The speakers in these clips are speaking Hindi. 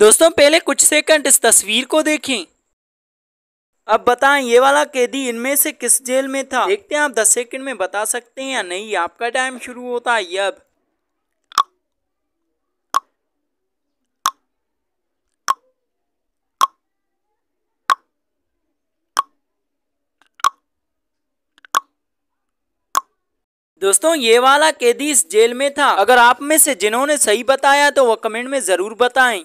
दोस्तों पहले कुछ सेकंड इस तस्वीर को देखें अब बताएं ये वाला कैदी इनमें से किस जेल में था देखते हैं आप 10 सेकंड में बता सकते हैं या नहीं आपका टाइम शुरू होता है अब दोस्तों ये वाला कैदी इस जेल में था अगर आप में से जिन्होंने सही बताया तो वह कमेंट में जरूर बताएं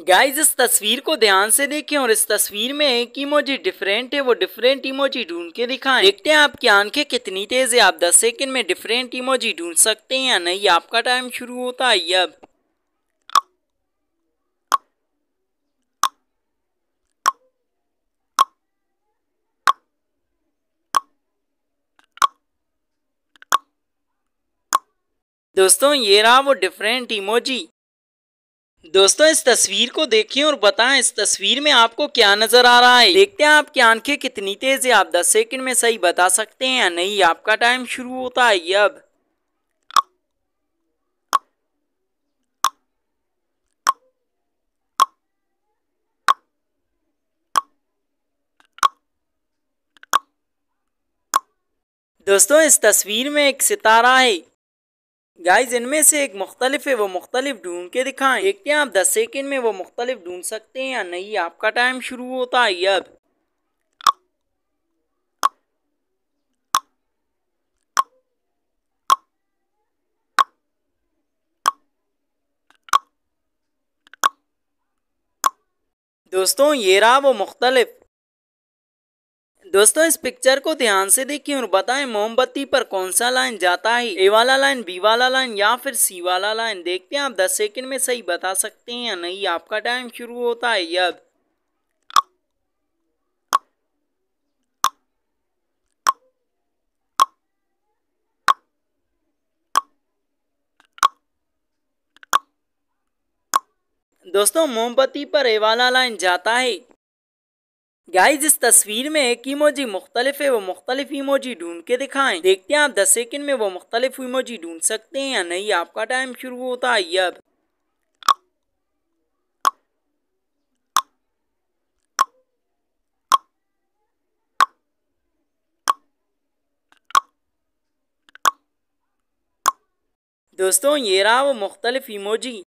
गाइज इस तस्वीर को ध्यान से देखें और इस तस्वीर में एक इमोजी डिफरेंट है वो डिफरेंट इमोजी ढूंढ के दिखाएं देखते हैं आपकी आंखें कितनी तेज है आप 10 सेकंड में डिफरेंट इमोजी ढूंढ सकते हैं या नहीं आपका टाइम शुरू होता है अब दोस्तों ये रहा वो डिफरेंट इमोजी दोस्तों इस तस्वीर को देखें और बताएं इस तस्वीर में आपको क्या नजर आ रहा है देखते हैं आपकी आंखें कितनी तेज है आप 10 सेकंड में सही बता सकते हैं या नहीं आपका टाइम शुरू होता है अब दोस्तों इस तस्वीर में एक सितारा है गाइज इनमें से एक मुख्तलिफ है वो मुख्तलिफ ढूंढ के दिखाएं देखते हैं आप दस सेकेंड में वो मुख्तलिफ ढूंढ सकते हैं या नहीं आपका टाइम शुरू होता है अब दोस्तों ये रहा वो मुख्तलिफ दोस्तों इस पिक्चर को ध्यान से देखिए और बताएं मोमबत्ती पर कौन सा लाइन जाता है ए वाला लाइन बी वाला लाइन या फिर सी वाला लाइन देखते हैं आप दस सेकेंड में सही बता सकते हैं या नहीं आपका टाइम शुरू होता है अब दोस्तों मोमबत्ती पर ए वाला लाइन जाता है गाइज इस तस्वीर में एक इमोजी मुख्तलिफ है वो मुख्तलिफ इमोजी ढूंढ के दिखाएं देखते हैं आप दस सेकंड में वो मुख्तलिफ इमोजी ढूंढ सकते हैं या नहीं आपका टाइम शुरू होता है अब दोस्तों ये रहा वो मुख्तलिफ इमोजी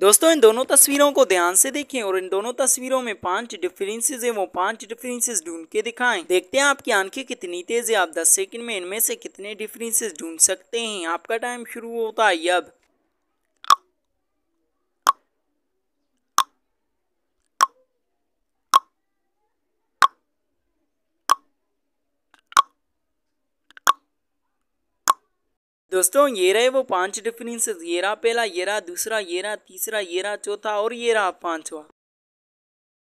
दोस्तों इन दोनों तस्वीरों को ध्यान से देखें और इन दोनों तस्वीरों में पांच डिफरेंसेस हैं वो पांच डिफरेंसेस ढूंढ के दिखाएं देखते हैं आपकी आंखें कितनी तेज है आप 10 सेकंड में इनमें से कितने डिफरेंसेस ढूंढ सकते हैं आपका टाइम शुरू होता है अब दोस्तों ये रहे वो पांच डिफरेंसेस ये रहा पहला ये रहा दूसरा ये रहा तीसरा ये रहा चौथा और ये रहा पांचवा